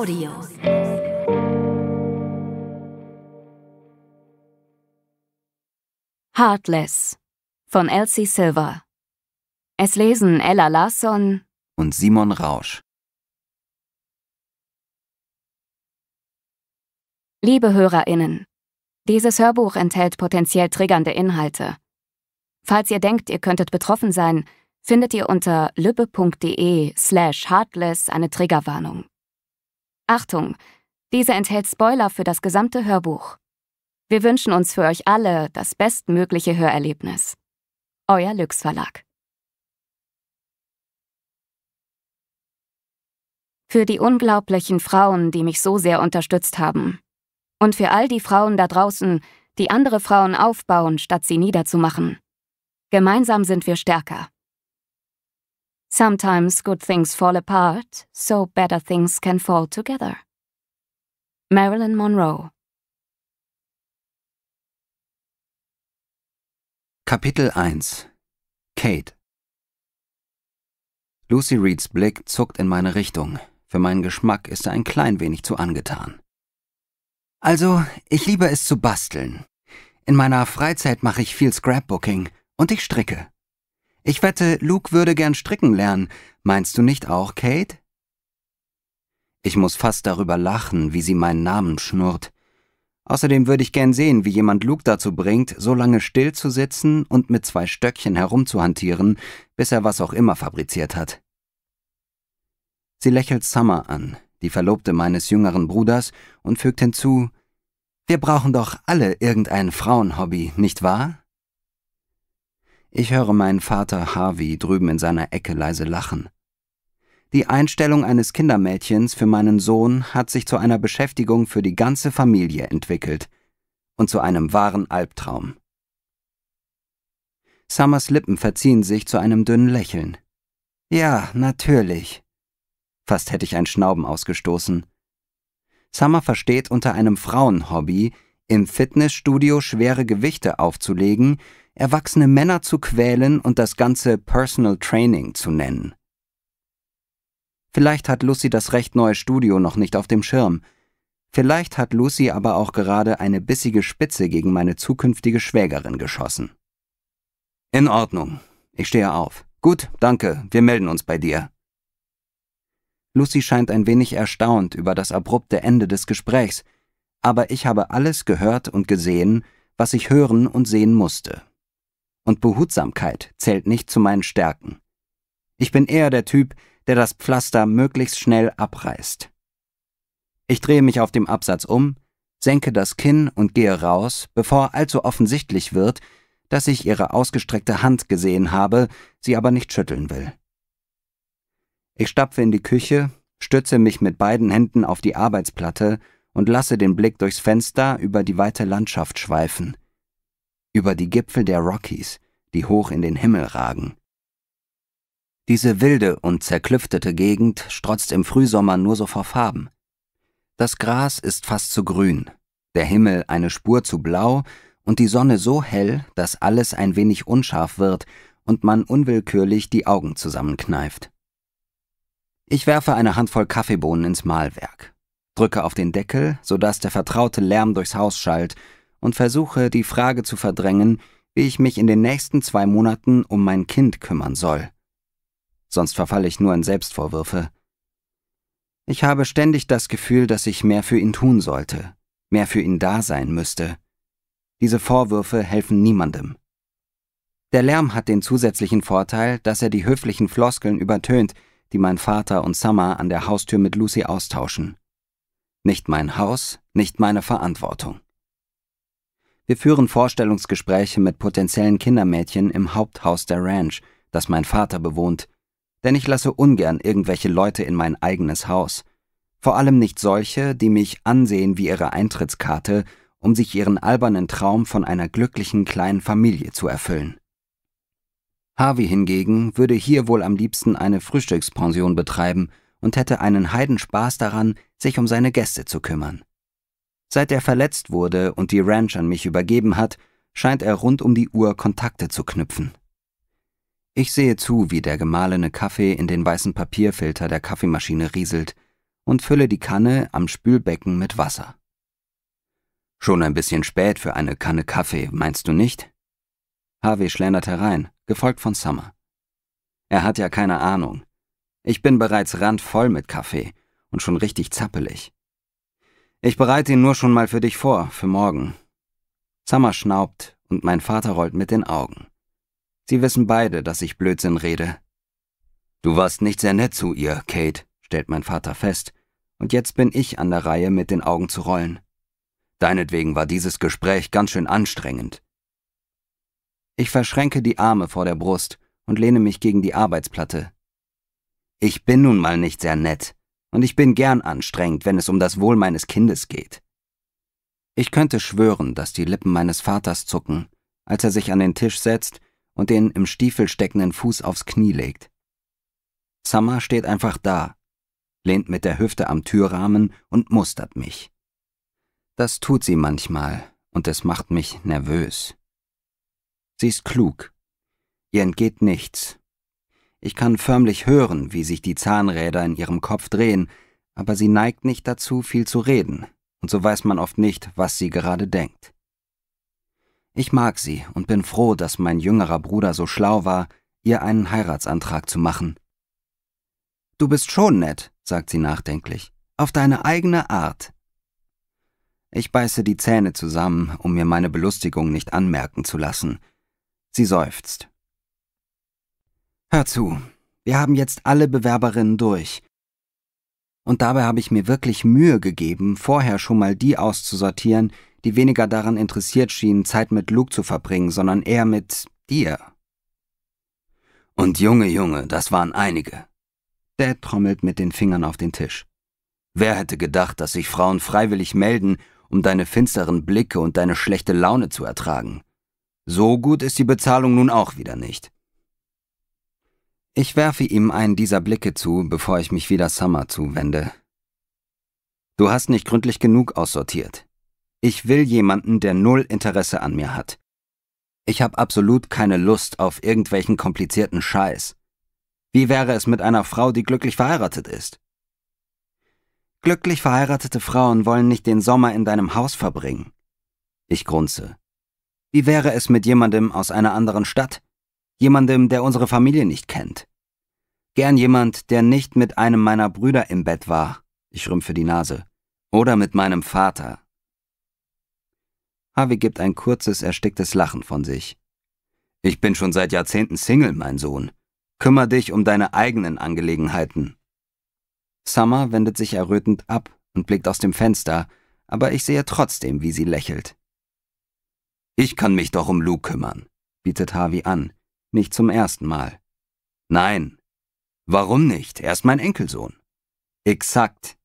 Audio. Heartless von Elsie Silver. Es lesen Ella Larsson und Simon Rausch. Liebe HörerInnen, dieses Hörbuch enthält potenziell triggernde Inhalte. Falls ihr denkt, ihr könntet betroffen sein, findet ihr unter lübbe.de slash heartless eine Triggerwarnung. Achtung, diese enthält Spoiler für das gesamte Hörbuch. Wir wünschen uns für euch alle das bestmögliche Hörerlebnis. Euer Lüx Verlag. Für die unglaublichen Frauen, die mich so sehr unterstützt haben. Und für all die Frauen da draußen, die andere Frauen aufbauen, statt sie niederzumachen. Gemeinsam sind wir stärker. Sometimes good things fall apart, so better things can fall together. Marilyn Monroe Kapitel 1 Kate Lucy Reeds Blick zuckt in meine Richtung. Für meinen Geschmack ist er ein klein wenig zu angetan. Also, ich liebe es zu basteln. In meiner Freizeit mache ich viel Scrapbooking und ich stricke. Ich wette, Luke würde gern stricken lernen. Meinst du nicht auch, Kate? Ich muss fast darüber lachen, wie sie meinen Namen schnurrt. Außerdem würde ich gern sehen, wie jemand Luke dazu bringt, so lange still zu sitzen und mit zwei Stöckchen herumzuhantieren, bis er was auch immer fabriziert hat. Sie lächelt Summer an, die Verlobte meines jüngeren Bruders, und fügt hinzu, wir brauchen doch alle irgendein Frauenhobby, nicht wahr? Ich höre meinen Vater Harvey drüben in seiner Ecke leise lachen. Die Einstellung eines Kindermädchens für meinen Sohn hat sich zu einer Beschäftigung für die ganze Familie entwickelt und zu einem wahren Albtraum. Summers Lippen verziehen sich zu einem dünnen Lächeln. Ja, natürlich. Fast hätte ich ein Schnauben ausgestoßen. Summer versteht unter einem Frauenhobby, im Fitnessstudio schwere Gewichte aufzulegen, erwachsene Männer zu quälen und das Ganze Personal Training zu nennen. Vielleicht hat Lucy das recht neue Studio noch nicht auf dem Schirm. Vielleicht hat Lucy aber auch gerade eine bissige Spitze gegen meine zukünftige Schwägerin geschossen. In Ordnung. Ich stehe auf. Gut, danke. Wir melden uns bei dir. Lucy scheint ein wenig erstaunt über das abrupte Ende des Gesprächs, aber ich habe alles gehört und gesehen, was ich hören und sehen musste und Behutsamkeit zählt nicht zu meinen Stärken. Ich bin eher der Typ, der das Pflaster möglichst schnell abreißt. Ich drehe mich auf dem Absatz um, senke das Kinn und gehe raus, bevor allzu offensichtlich wird, dass ich ihre ausgestreckte Hand gesehen habe, sie aber nicht schütteln will. Ich stapfe in die Küche, stütze mich mit beiden Händen auf die Arbeitsplatte und lasse den Blick durchs Fenster über die weite Landschaft schweifen – über die Gipfel der Rockies, die hoch in den Himmel ragen. Diese wilde und zerklüftete Gegend strotzt im Frühsommer nur so vor Farben. Das Gras ist fast zu grün, der Himmel eine Spur zu blau und die Sonne so hell, dass alles ein wenig unscharf wird und man unwillkürlich die Augen zusammenkneift. Ich werfe eine Handvoll Kaffeebohnen ins Mahlwerk, drücke auf den Deckel, sodass der vertraute Lärm durchs Haus schallt und versuche, die Frage zu verdrängen, wie ich mich in den nächsten zwei Monaten um mein Kind kümmern soll. Sonst verfalle ich nur in Selbstvorwürfe. Ich habe ständig das Gefühl, dass ich mehr für ihn tun sollte, mehr für ihn da sein müsste. Diese Vorwürfe helfen niemandem. Der Lärm hat den zusätzlichen Vorteil, dass er die höflichen Floskeln übertönt, die mein Vater und Summer an der Haustür mit Lucy austauschen. Nicht mein Haus, nicht meine Verantwortung. Wir führen Vorstellungsgespräche mit potenziellen Kindermädchen im Haupthaus der Ranch, das mein Vater bewohnt. Denn ich lasse ungern irgendwelche Leute in mein eigenes Haus. Vor allem nicht solche, die mich ansehen wie ihre Eintrittskarte, um sich ihren albernen Traum von einer glücklichen kleinen Familie zu erfüllen. Harvey hingegen würde hier wohl am liebsten eine Frühstückspension betreiben und hätte einen Heidenspaß daran, sich um seine Gäste zu kümmern. Seit er verletzt wurde und die Ranch an mich übergeben hat, scheint er rund um die Uhr Kontakte zu knüpfen. Ich sehe zu, wie der gemahlene Kaffee in den weißen Papierfilter der Kaffeemaschine rieselt und fülle die Kanne am Spülbecken mit Wasser. Schon ein bisschen spät für eine Kanne Kaffee, meinst du nicht? Harvey schlendert herein, gefolgt von Summer. Er hat ja keine Ahnung. Ich bin bereits randvoll mit Kaffee und schon richtig zappelig. Ich bereite ihn nur schon mal für dich vor, für morgen. Summer schnaubt und mein Vater rollt mit den Augen. Sie wissen beide, dass ich Blödsinn rede. Du warst nicht sehr nett zu ihr, Kate, stellt mein Vater fest, und jetzt bin ich an der Reihe, mit den Augen zu rollen. Deinetwegen war dieses Gespräch ganz schön anstrengend. Ich verschränke die Arme vor der Brust und lehne mich gegen die Arbeitsplatte. Ich bin nun mal nicht sehr nett, und ich bin gern anstrengend, wenn es um das Wohl meines Kindes geht. Ich könnte schwören, dass die Lippen meines Vaters zucken, als er sich an den Tisch setzt und den im Stiefel steckenden Fuß aufs Knie legt. Summer steht einfach da, lehnt mit der Hüfte am Türrahmen und mustert mich. Das tut sie manchmal, und es macht mich nervös. Sie ist klug. Ihr entgeht nichts, ich kann förmlich hören, wie sich die Zahnräder in ihrem Kopf drehen, aber sie neigt nicht dazu, viel zu reden, und so weiß man oft nicht, was sie gerade denkt. Ich mag sie und bin froh, dass mein jüngerer Bruder so schlau war, ihr einen Heiratsantrag zu machen. Du bist schon nett, sagt sie nachdenklich, auf deine eigene Art. Ich beiße die Zähne zusammen, um mir meine Belustigung nicht anmerken zu lassen. Sie seufzt. Hör zu, wir haben jetzt alle Bewerberinnen durch. Und dabei habe ich mir wirklich Mühe gegeben, vorher schon mal die auszusortieren, die weniger daran interessiert schienen, Zeit mit Luke zu verbringen, sondern eher mit dir. Und Junge, Junge, das waren einige. Dad trommelt mit den Fingern auf den Tisch. Wer hätte gedacht, dass sich Frauen freiwillig melden, um deine finsteren Blicke und deine schlechte Laune zu ertragen? So gut ist die Bezahlung nun auch wieder nicht. Ich werfe ihm einen dieser Blicke zu, bevor ich mich wieder Summer zuwende. Du hast nicht gründlich genug aussortiert. Ich will jemanden, der null Interesse an mir hat. Ich habe absolut keine Lust auf irgendwelchen komplizierten Scheiß. Wie wäre es mit einer Frau, die glücklich verheiratet ist? Glücklich verheiratete Frauen wollen nicht den Sommer in deinem Haus verbringen. Ich grunze. Wie wäre es mit jemandem aus einer anderen Stadt? Jemandem, der unsere Familie nicht kennt. Gern jemand, der nicht mit einem meiner Brüder im Bett war, ich rümpfe die Nase, oder mit meinem Vater. Harvey gibt ein kurzes, ersticktes Lachen von sich. Ich bin schon seit Jahrzehnten Single, mein Sohn. Kümmer dich um deine eigenen Angelegenheiten. Summer wendet sich errötend ab und blickt aus dem Fenster, aber ich sehe trotzdem, wie sie lächelt. Ich kann mich doch um Lou kümmern, bietet Harvey an, nicht zum ersten Mal. Nein. Warum nicht? Er ist mein Enkelsohn. Exakt.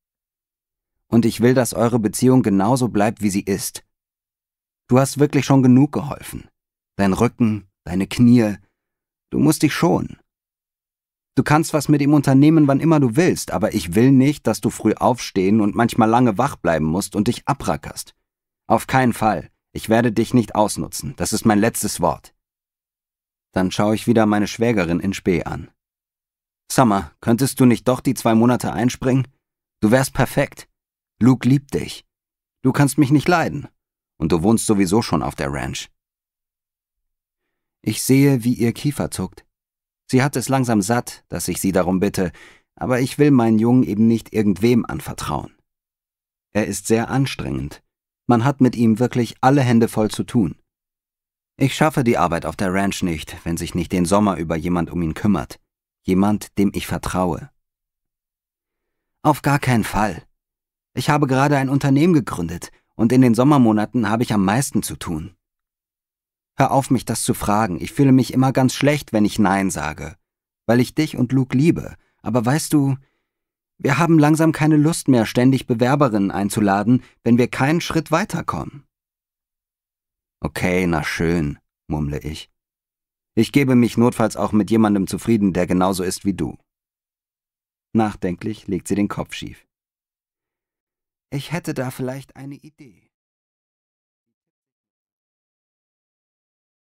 Und ich will, dass eure Beziehung genauso bleibt, wie sie ist. Du hast wirklich schon genug geholfen. Dein Rücken, deine Knie. Du musst dich schonen. Du kannst was mit ihm unternehmen, wann immer du willst, aber ich will nicht, dass du früh aufstehen und manchmal lange wach bleiben musst und dich abrackerst. Auf keinen Fall. Ich werde dich nicht ausnutzen. Das ist mein letztes Wort. Dann schaue ich wieder meine Schwägerin in Spee an. Summer, könntest du nicht doch die zwei Monate einspringen? Du wärst perfekt. Luke liebt dich. Du kannst mich nicht leiden. Und du wohnst sowieso schon auf der Ranch. Ich sehe, wie ihr Kiefer zuckt. Sie hat es langsam satt, dass ich sie darum bitte, aber ich will meinen Jungen eben nicht irgendwem anvertrauen. Er ist sehr anstrengend. Man hat mit ihm wirklich alle Hände voll zu tun. Ich schaffe die Arbeit auf der Ranch nicht, wenn sich nicht den Sommer über jemand um ihn kümmert. Jemand, dem ich vertraue. Auf gar keinen Fall. Ich habe gerade ein Unternehmen gegründet und in den Sommermonaten habe ich am meisten zu tun. Hör auf, mich das zu fragen. Ich fühle mich immer ganz schlecht, wenn ich Nein sage. Weil ich dich und Luke liebe. Aber weißt du, wir haben langsam keine Lust mehr, ständig Bewerberinnen einzuladen, wenn wir keinen Schritt weiterkommen. Okay, na schön, murmle ich. Ich gebe mich notfalls auch mit jemandem zufrieden, der genauso ist wie du. Nachdenklich legt sie den Kopf schief. Ich hätte da vielleicht eine Idee.